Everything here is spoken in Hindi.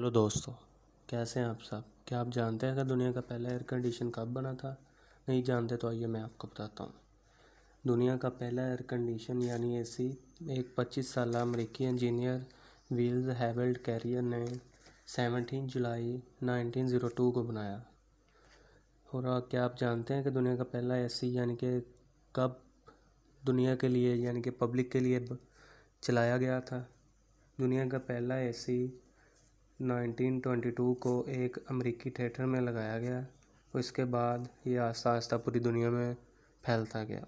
हेलो दोस्तों कैसे हैं आप सब क्या आप जानते हैं कि दुनिया का पहला एयर कंडीशन कब बना था नहीं जानते तो आइए मैं आपको बताता हूँ दुनिया का पहला एयर कंडीशन यानी एसी एक 25 साल अमरीकी इंजीनियर व्हील्स हैवेल्ड कैरियर ने 17 जुलाई 1902 को बनाया और क्या आप जानते हैं कि दुनिया का पहला एसी यानी कि कब दुनिया के लिए यानी कि पब्लिक के लिए चलाया गया था दुनिया का पहला एसी 1922 को एक अमेरिकी थिएटर में लगाया गया उसके बाद ये आस्ता आस्ता पूरी दुनिया में फैलता गया